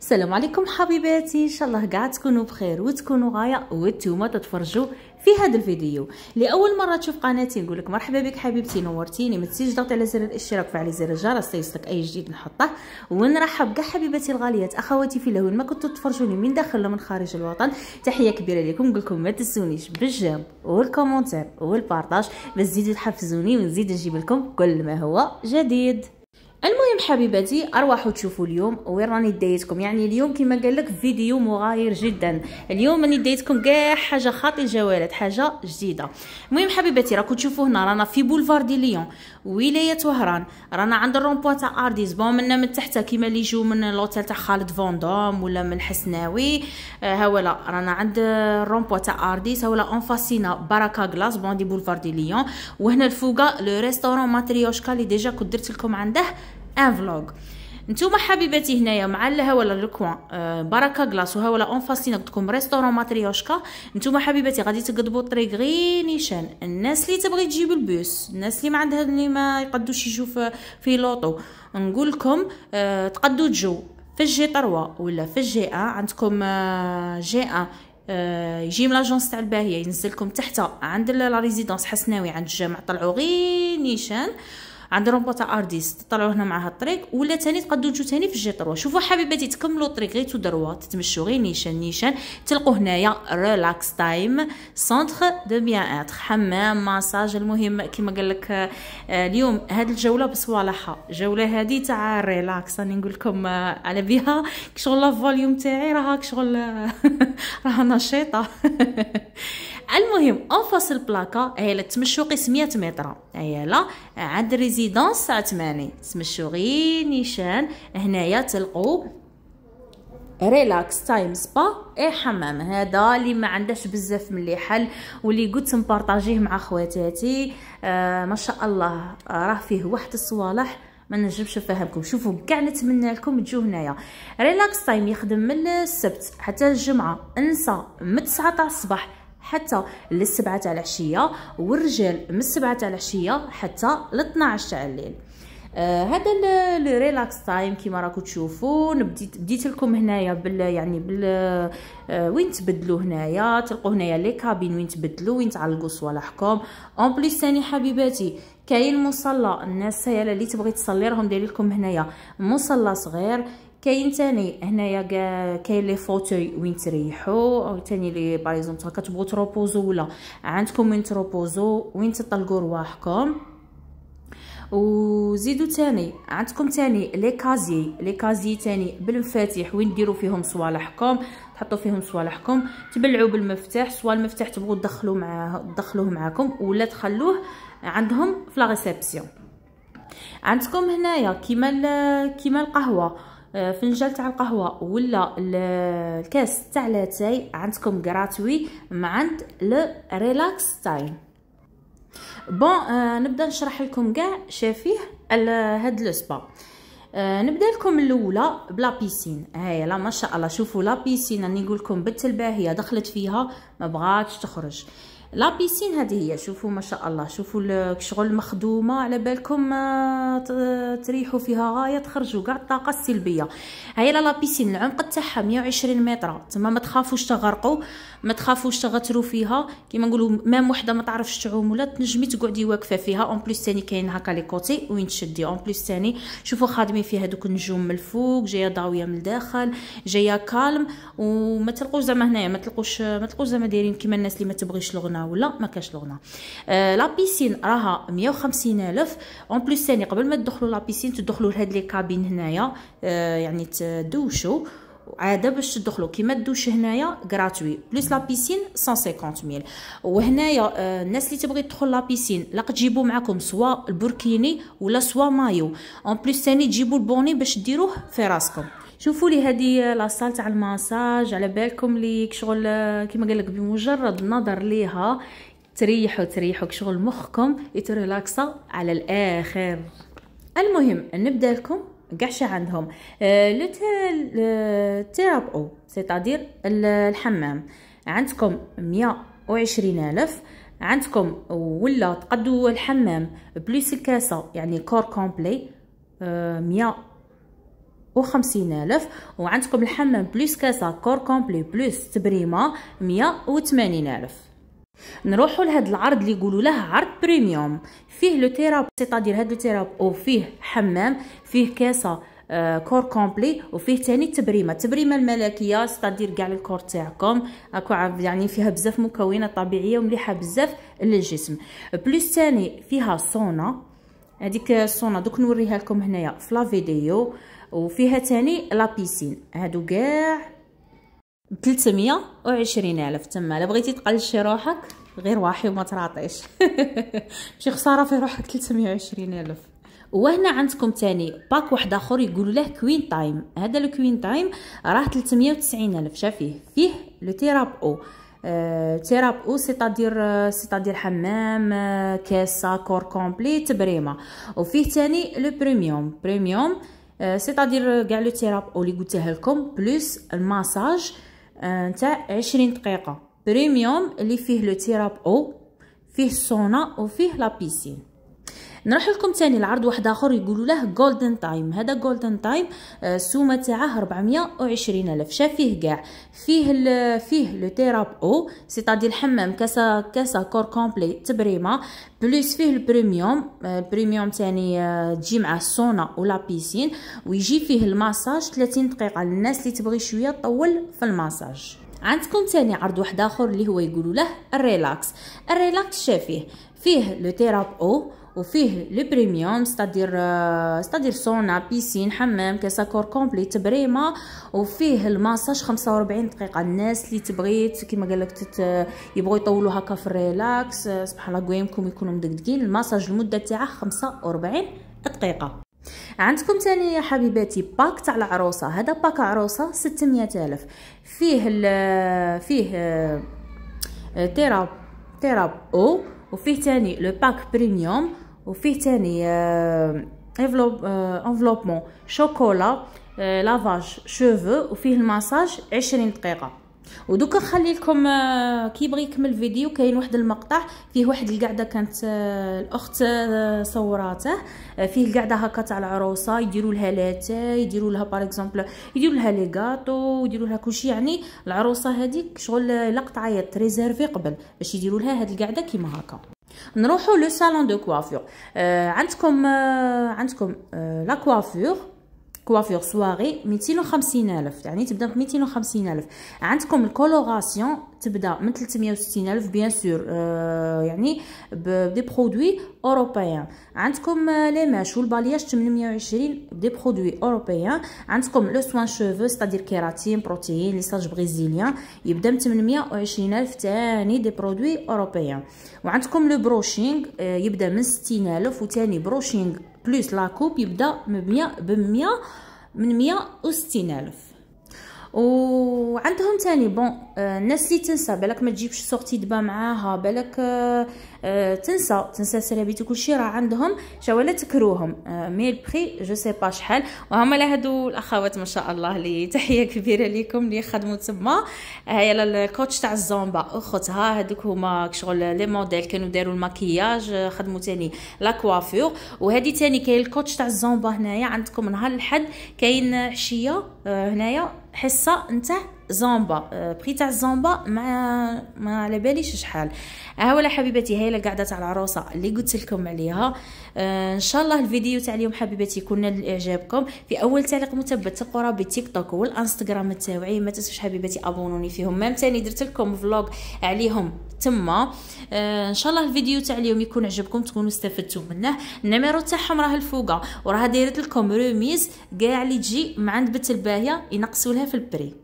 السلام عليكم حبيباتي ان شاء الله كاع تكونوا بخير وتكونوا غايه وانتم تتفرجوا في هذا الفيديو لاول مره تشوف قناتي نقول لك مرحبا بك حبيبتي نورتيني ما تنسيش ضغط على زر الاشتراك وفعلي زر الجرس ليصلك اي جديد نحطه ونرحب كاع حبيباتي الغاليات اخواتي في لهون ما كنتوا تفرجوني من داخل ومن خارج الوطن تحيه كبيره لكم نقول لكم ما تنسونيش بالجيم والكومونتير والبارطاج باش تزيدوا تحفزوني ونزيد نجيب لكم كل ما هو جديد المهم حبيباتي ارواحوا تشوفوا اليوم وين راني دايتكم يعني اليوم كما قال لك فيديو مغاير جدا اليوم راني دايتكم كاع حاجه خاطي الجوالات حاجه جديده المهم حبيباتي راكم تشوفوا هنا رانا في بولفار دي ليون ولايه وهران رانا عند الرومبوا تاع ارديز بون من من تحت كيما اللي يجوا من لوتيل تاع خالد فوندوم ولا من الحسناوي آه، ها ولا رانا عند الرومبوا تاع ارديز ها ولا اون فاسينا باراكا غلاس بون دي بولفار دي ليون وهنا الفوقه لو ريستورون ماتريوشكا اللي ديجا كنت درت لكم عنده ان فلوغ نتوما حبيباتي هنايا مع الهوا ولا لوكوان أه بركه كلاص وهوا اون فاسين قدكم ريستورون ماتريوشكا نتوما حبيباتي غادي تقدبوا الطريق غير نيشان الناس اللي تبغي تجيب البوس الناس اللي ما عندها اللي ما يقدوش يشوف في, لوطو نقول لكم أه تقدوا تجو في الجي طروا ولا في الجي ا عندكم أه جي ا آه، يجي من لاجونس تاع الباهيه ينزلكم تحت عند لا ريزيدونس حسناوي عند الجامع طلعوا غير نيشان عند رومبا ارديس تطلعوا هنا مع هاد الطريق ولا ثاني تقدروا تجوا ثاني في جي 3 شوفوا حبيباتي تكملوا الطريق غير تو دروا تتمشوا غير نيشان نيشان تلقوا هنايا ريلاكس تايم سونتر دو بيان اتر حمام ماساج المهم كما قال لك آه، اليوم هاد الجوله بصوالحها جوله هادي تاع ريلاكس راني نقول لكم آه، على بها شغل الفوليوم تاعي راها كشغل راها نشيطه المهم فاس البلاكا هي التمشوقي 100 متر عيالة عند ريزيدونس 89 تمشو غي نيشان هنايا تلقوا ريلاكس تايم سبا اي حمام هذا اللي ما عندهش بزاف من اللي حل واللي قلت نبارطاجيه مع خواتاتي آه ما شاء الله آه، راه فيه واحد الصوالح ما نجمش نفهمكم شوفوا كاع نتمنى لكم تجوا هنايا ريلاكس تايم يخدم من السبت حتى الجمعه انسى من 9 تاع الصباح حتى للسبعة تاع العشيه والرجال من السبعة تاع العشيه حتى ل 12 تاع الليل آه هذا الريلاكس تايم كيما راكم تشوفوا بديت بديت لكم هنايا بال يعني بال آه وين تبدلوا هنايا تلقوا هنايا لي كابين وين تبدلوا وين تعلقوا صوالحكم اون بليس ثاني حبيباتي كاين مصلى الناس هي اللي تبغي تصلي راهم دايرين لكم هنايا مصلى صغير كاين تاني هنايا كاع كاين لي فوتوي وين تريحو او تاني لي باريزومبل كتبغوا تروبوزو ولا عندكم وين تروبوزو وين تطلقوا رواحكم وزيدو تاني عندكم تاني لي كازي لي كازي تاني بالمفاتيح وين ديروا فيهم صوالحكم تحطوا فيهم صوالحكم تبلعوا بالمفتاح سوا المفتاح تبغوا تدخلوا معاه تدخلوه معاكم ولا تخلوه عندهم في لا ريسبسيون عندكم هنايا كيما كيما القهوه آه، فنجان تاع القهوه ولا الكاس تاع لاتاي عندكم غراتوي مع عند ريلاكس تايم بون آه نبدا نشرح لكم كاع شافيه هاد سبا آه نبدا لكم الاولى بلا بيسين هاي لا ما شاء الله شوفوا لا بيسين راني نقول لكم بنت الباهيه دخلت فيها ما بغاتش تخرج آه لا بيسين هذه هي شوفوا ما شاء الله شوفوا الشغل مخدومه على بالكم آه، تريحوا فيها غايه تخرجوا كاع الطاقه السلبيه هاي لا بيسين العمق تاعها 120 متر تما ما تخافوش تغرقوا ما تخافوش تغتروا فيها كيما نقولوا مام وحده ما تعرفش تعوم ولا تنجمي تقعدي واقفه فيها اون بليس ثاني كاين هكا لي كوتي وين تشدي اون بليس ثاني شوفوا خادمين فيها دوك النجوم من الفوق جايه ضاويه من الداخل جايه كالم وما تلقوش زعما هنايا ما تلقوش ما تلقوش زعما دايرين كيما الناس اللي ما تبغيش الغنى ولا ما كاش لغنا آه، لا بيسين راها 150 الف اون بليس ثاني قبل ما تدخلوا لا بيسين تدخلوا لهاد لي كابين هنايا آه، يعني تدوشوا عاده باش تدخلوا كيما الدوش هنايا غراتوي بلوس لا بيسين 150000 وهنايا آه، الناس اللي تبغي تدخل لا بيسين لا تجيبوا معكم سوا البوركيني ولا سوا مايو اون بلوس ثاني تجيبوا البوني باش ديروه في راسكم شوفوا لي هذه لاصال تاع الماساج على بالكم ليك شغل كيما قال لك بمجرد النظر ليها تريحوا تريحوا شغل مخكم يتريلاكسا على الاخر المهم نبدا لكم كاع عندهم لو آه، آه، تيراب او سيتادير الحمام عندكم 120 الف عندكم ولا تقدوا الحمام بلوس الكاسه يعني كور كومبلي 100 آه، وخمسين ألف وعندكم الحمام بلوس كاسا كور كومبلي بلوس تبريمة مية وثمانين ألف نروحوا لهذا العرض اللي يقولوا له عرض بريميوم فيه لو تيراب سيتادير هاد لو تيراب او فيه حمام فيه كاسه آه، كور كومبلي وفيه تاني تبريمه التبريمه الملكيه سيتادير كاع الكور تاعكم اكو يعني فيها بزاف مكونات طبيعيه ومليحه بزاف للجسم بلس تاني فيها صونا هذيك الصونا دوك نوريها لكم هنايا في لا فيديو وفيها تاني لابيسين هادو كاع بثلاثمية وعشرين الف تما الا بغيتي تقلشي روحك غير واحي وما تراطيش ماشي خساره في روحك عشرين الف وهنا عندكم تاني باك واحد اخر يقولوا له كوين تايم هذا الكوين تايم راه 390 الف شافيه فيه لو تيراب او آه تيراب او سيتادير آه، سيتادير حمام آه، كاسه كور كومبلي تبريمه وفيه تاني لو بريميوم بريميوم سيتادير كاع لو تيراب اللي قلتها لكم بلس الماساج نتاع عشرين دقيقه بريميوم اللي فيه لو تيراب او فيه السونا وفيه لابيسين نروح لكم ثاني لعرض واحد اخر يقولوا له جولدن تايم هذا جولدن تايم السومه تاعه 420 الف شاف فيه كاع فيه ال فيه لو تيراب او سيتادي الحمام كاسا كاسا كور كومبلي تبريمه بلوس فيه البريميوم البريميوم آه، ثاني آه، تجي مع السونا ولا بيسين ويجي فيه الماساج 30 دقيقه للناس اللي تبغي شويه تطول في الماساج عندكم تاني عرض واحد اخر اللي هو يقولوا له الريلاكس الريلاكس شافيه فيه لو تيراب او وفيه بريميوم ستادير ستادير سونا بيسين حمام كور كومبلي تبريمه وفيه الماساج 45 دقيقه الناس اللي تبغي كيما قال لك تت... آه، يبغوا يطولوا هكا في الريلاكس سبحان الله قويمكم يكونوا مدقدقين الماساج المده تاعه 45 دقيقه عندكم تاني يا حبيباتي باك تاع العروسه هذا باك عروسه 600 الف فيه ال آه، فيه آه، تيراب تيراب او وفيه تاني لو باك بريميوم وفيه تاني انفلوب آه، انفلوبمون آه، شوكولا لافاج آه، شوفو وفيه الماساج عشرين دقيقه ودوكا نخلي لكم كي يبغي يكمل الفيديو كاين واحد المقطع فيه واحد القعده كانت الاخت صوراته فيه القعده هكا تاع العروسه يديروا لها لاتاي يديروا لها باغ اكزومبل يديروا لها لي غاطو يديروا لها كلشي يعني العروسه هذيك شغل لقطه عيط ريزيرفي قبل باش يديروا لها هاد القعده كيما هكا نروحو لو سالون دو كوافور آه عندكم آه عندكم آه لا كوافور كوافور سواري وخمسين الف يعني تبدا ب وخمسين الف عندكم الكولوراسيون تبدا من 360 الف بيان سور آه يعني بدي برودوي اوروبيان عندكم لي آه، ماش والبالياج 820 دي برودوي اوروبيان عندكم لو سوان شوفو ستادير كيراتين بروتين ليساج بريزيليان يبدا من 820 الف ثاني دي برودوي اوروبيان وعندكم لو بروشينغ آه، يبدا من 60 الف وثاني بروشينغ بلوس لا كوب يبدا من 100 ب 100 من 160 الف وعندهم تاني بون آه، الناس اللي تنسى بالك ما تجيبش سورتي دبا معاها بالك آه، آه، تنسى تنسى سرابيت وكلشي شيء راه عندهم شوالا تكروهم مي بري جو سي با شحال وهما لهادو الاخوات ما شاء الله لي تحيه كبيره ليكم اللي خدموا تما هيا الكوتش تاع الزومبا اختها هذوك هما شغل لي موديل كانوا داروا الماكياج خدموا تاني لا كوافور وهذه تاني كاين الكوتش تاع الزومبا هنايا عندكم نهار الحد كاين عشيه هنايا حصه نتاع زومبا أه، بخي تاع الزومبا ما ما على باليش شحال ها ولا حبيبتي هاي اللي قاعده تاع العروسه اللي قلت لكم عليها أه، ان شاء الله الفيديو تاع اليوم حبيباتي يكون لاعجابكم في اول تعليق مثبت تقرا راه توك والانستغرام تاعي ما تنسوش حبيباتي ابونوني فيهم مام تاني درت لكم فلوج عليهم تما أه، ان شاء الله الفيديو تاع اليوم يكون عجبكم تكونوا استفدتوا منه النميرو تاعهم راه الفوقه وراها دايره لكم روميز كاع اللي تجي مع عند بنت الباهيه ينقصوا لها في البري